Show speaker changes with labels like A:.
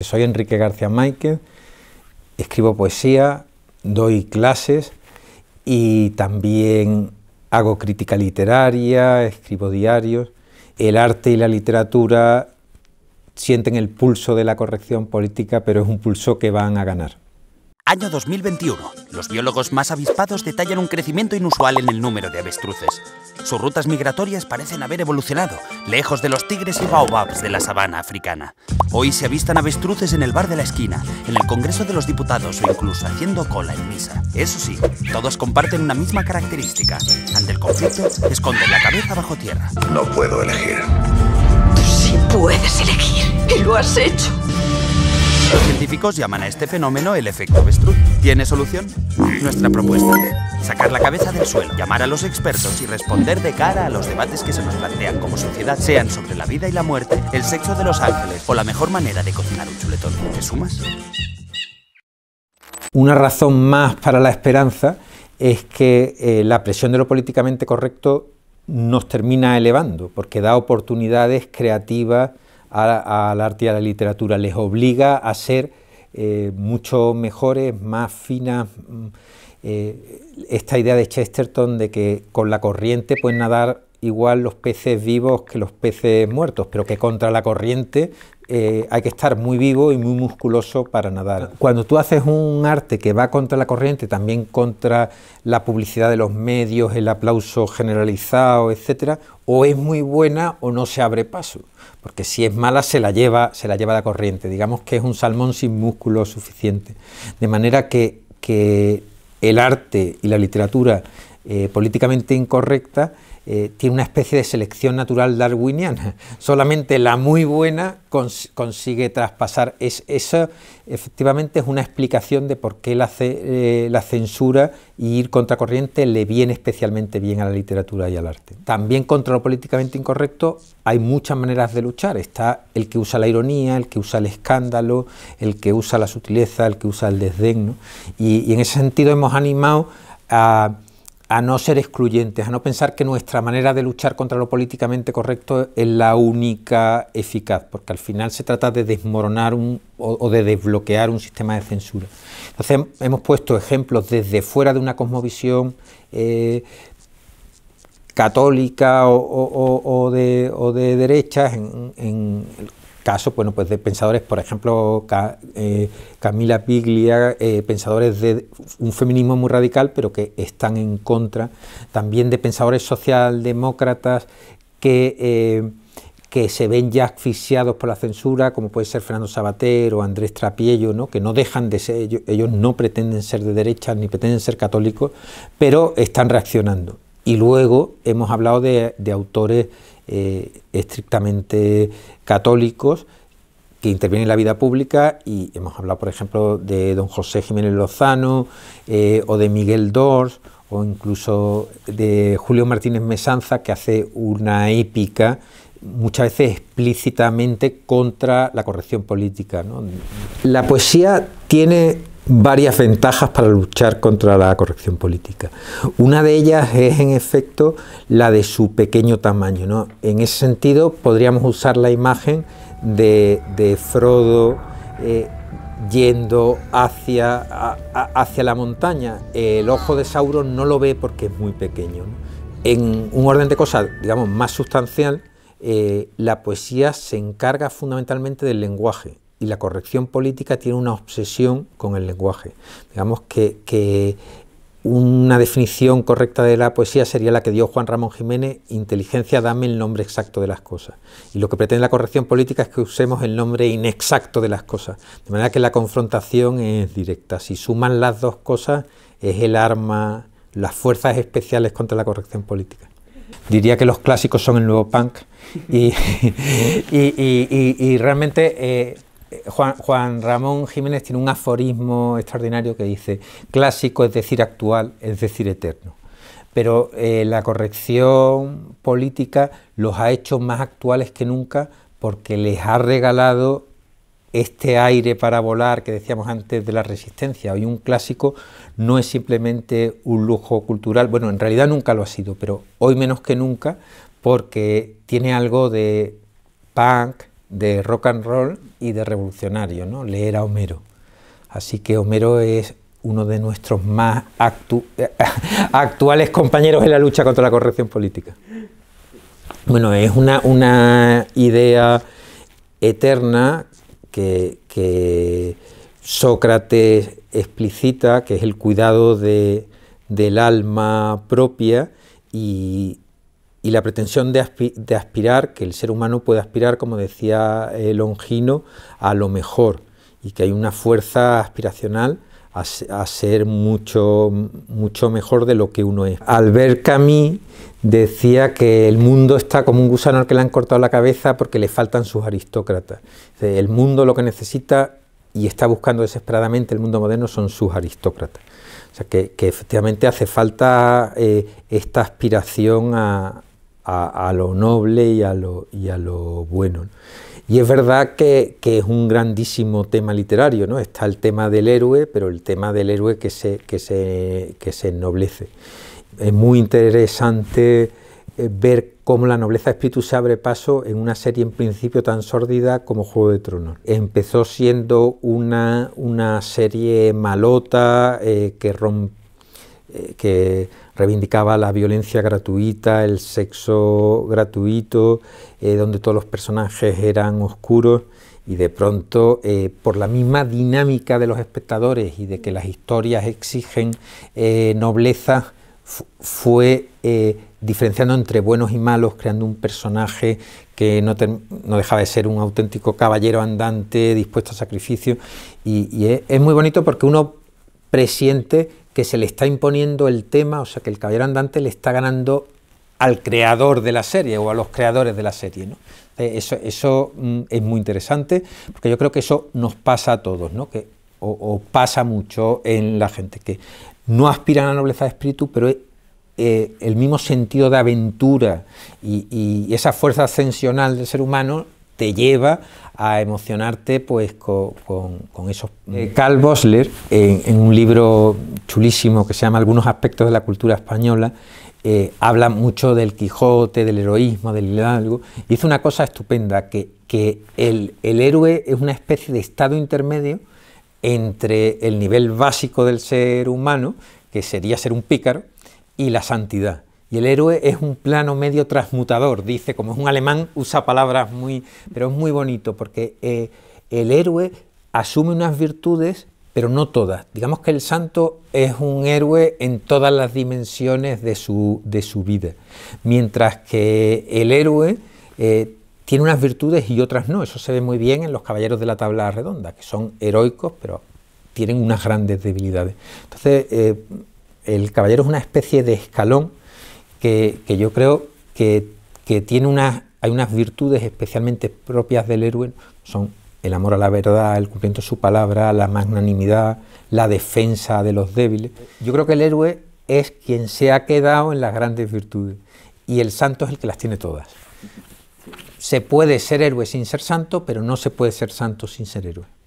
A: Soy Enrique García Maíquez. escribo poesía, doy clases y también hago crítica literaria, escribo diarios. El arte y la literatura sienten el pulso de la corrección política, pero es un pulso que van a ganar. Año 2021. Los biólogos más avispados detallan un crecimiento inusual en el número de avestruces. Sus rutas migratorias parecen haber evolucionado, lejos de los tigres y baobabs de la sabana africana. Hoy se avistan avestruces en el bar de la esquina, en el Congreso de los Diputados o incluso haciendo cola en misa. Eso sí, todos comparten una misma característica. Ante el conflicto, esconden la cabeza bajo tierra. No puedo elegir. Tú sí puedes elegir, y lo has hecho. Los científicos llaman a este fenómeno el efecto Vestruz. ¿Tiene solución? Nuestra propuesta. Sacar la cabeza del suelo, llamar a los expertos y responder de cara a los debates que se nos plantean como sociedad, sean sobre la vida y la muerte, el sexo de los ángeles o la mejor manera de cocinar un chuletón. ¿Te sumas? Una razón más para la esperanza es que eh, la presión de lo políticamente correcto nos termina elevando, porque da oportunidades creativas al arte y a la literatura, les obliga a ser eh, mucho mejores, más finas. Mm, eh, esta idea de Chesterton de que con la corriente pueden nadar igual los peces vivos que los peces muertos, pero que contra la corriente eh, hay que estar muy vivo y muy musculoso para nadar. Cuando tú haces un arte que va contra la corriente, también contra la publicidad de los medios, el aplauso generalizado, etcétera, o es muy buena o no se abre paso, porque si es mala se la lleva, se la lleva la corriente. Digamos que es un salmón sin músculo suficiente, de manera que, que el arte y la literatura eh, políticamente incorrecta, eh, tiene una especie de selección natural darwiniana. Solamente la muy buena consigue traspasar. Es, eso efectivamente es una explicación de por qué eh, la, censura y ir contracorriente le viene especialmente bien a la literatura y al arte. También contra lo políticamente incorrecto hay muchas maneras de luchar. Está el que usa la ironía, el que usa el escándalo, el que usa la sutileza, el que usa el desdén. y en ese sentido hemos animado a a no ser excluyentes, a no pensar que nuestra manera de luchar contra lo políticamente correcto es la única eficaz, porque al final se trata de desmoronar o, de desbloquear un sistema de censura. Entonces hemos puesto ejemplos desde fuera de una cosmovisión eh, católica o, de, o, derechas, en, en, bueno, pues de pensadores, por ejemplo, eh, Camila Piglia, eh, pensadores de un feminismo muy radical, pero que están en contra, también de pensadores socialdemócratas que, eh, que se ven ya asfixiados por la censura, como puede ser Fernando Sabater o Andrés Trapiello, que no dejan de ser, ellos, no pretenden ser de derecha, ni pretenden ser católicos, pero están reaccionando. Y luego hemos hablado de autores eh, estrictamente católicos que intervienen en la vida pública y hemos hablado, por ejemplo, de don José Jiménez Lozano eh, o de Miguel Dors o incluso de Julio Martínez Mesanza que hace una épica muchas veces explícitamente contra la corrección política. La poesía tiene varias ventajas para luchar contra la corrección política. Una de ellas es, en efecto, la de su pequeño tamaño. En ese sentido, podríamos usar la imagen de, Frodo eh, yendo hacia, la montaña. El ojo de Sauron no lo ve porque es muy pequeño. En un orden de cosas, digamos, más sustancial, eh, la poesía se encarga fundamentalmente del lenguaje y la corrección política tiene una obsesión con el lenguaje. Digamos que, una definición correcta de la poesía sería la que dio Juan Ramón Jiménez, inteligencia, dame el nombre exacto de las cosas. Y lo que pretende la corrección política es que usemos el nombre inexacto de las cosas. De manera que la confrontación es directa. Si suman las dos cosas, es el arma, las fuerzas especiales contra la corrección política diría que los clásicos son el nuevo punk y, y, realmente eh, eh, Juan, Ramón Jiménez tiene un aforismo extraordinario que dice, clásico es decir actual, es decir eterno. Pero eh, la corrección política los ha hecho más actuales que nunca porque les ha regalado este aire para volar que decíamos antes de la resistencia. Hoy un clásico no es simplemente un lujo cultural, bueno, en realidad nunca lo ha sido, pero hoy menos que nunca porque tiene algo de punk, de rock and roll y de revolucionario, ¿no? leer a Homero. Así que Homero es uno de nuestros más actuales compañeros en la lucha contra la corrección política. Bueno, es una, una idea eterna que, Sócrates explicita, que es el cuidado de, del alma propia y, y la pretensión de, aspirar, que el ser humano puede aspirar, como decía eh, Longino, a lo mejor y que hay una fuerza aspiracional a, ser mucho, mucho mejor de lo que uno es. Albert Camus decía que el mundo está como un gusano al que le han cortado la cabeza porque le faltan sus aristócratas. El mundo lo que necesita y está buscando desesperadamente el mundo moderno son sus aristócratas. O sea que, efectivamente hace falta eh, esta aspiración a, a, lo noble y a lo, y a lo bueno. Y es verdad que, es un grandísimo tema literario, ¿no? Está el tema del héroe, pero el tema del héroe que se, que se, se ennoblece. Es muy interesante eh, ver cómo la nobleza de espíritu se abre paso en una serie en principio tan sórdida como Juego de Tronos. Empezó siendo una, una serie malota eh, que, rompe. Eh, que reivindicaba la violencia gratuita, el sexo gratuito, eh, donde todos los personajes eran oscuros y de pronto eh, por la misma dinámica de los espectadores y de que las historias exigen eh, nobleza, fue diferenciando entre buenos y malos, creando un personaje que no, dejaba de ser un auténtico caballero andante, dispuesto a sacrificio. Y, es muy bonito porque uno presiente que se le está imponiendo el tema, o sea que el caballero andante le está ganando al creador de la serie o a los creadores de la serie. Eh, eso, mm, es muy interesante, porque yo creo que eso nos pasa a todos, ¿no? que, o, pasa mucho en la gente, que no aspira a la nobleza de espíritu, pero es, eh, el mismo sentido de aventura y, y, esa fuerza ascensional del ser humano te lleva a emocionarte pues con, esos. Mm. Eh, Carl Bosler, en, un libro chulísimo que se llama Algunos aspectos de la cultura española, eh, habla mucho del Quijote, del heroísmo, del hidalgo, y dice una cosa estupenda, que, que el, el, héroe es una especie de estado intermedio entre el nivel básico del ser humano, que sería ser un pícaro, y la santidad. Y el héroe es un plano medio transmutador, dice, como es un alemán, usa palabras muy... pero es muy bonito porque eh, el héroe asume unas virtudes, pero no todas. Digamos que el santo es un héroe en todas las dimensiones de su, de su vida, mientras que el héroe eh, tiene unas virtudes y otras no. Eso se ve muy bien en los caballeros de la tabla redonda, que son heroicos, pero tienen unas grandes debilidades. Entonces, eh, el caballero es una especie de escalón que, yo creo que, que tiene unas, hay unas virtudes especialmente propias del héroe, son el amor a la verdad, el cumplimiento de su palabra, la magnanimidad, la defensa de los débiles. Yo creo que el héroe es quien se ha quedado en las grandes virtudes y el santo es el que las tiene todas. Se puede ser héroe sin ser santo, pero no se puede ser santo sin ser héroe.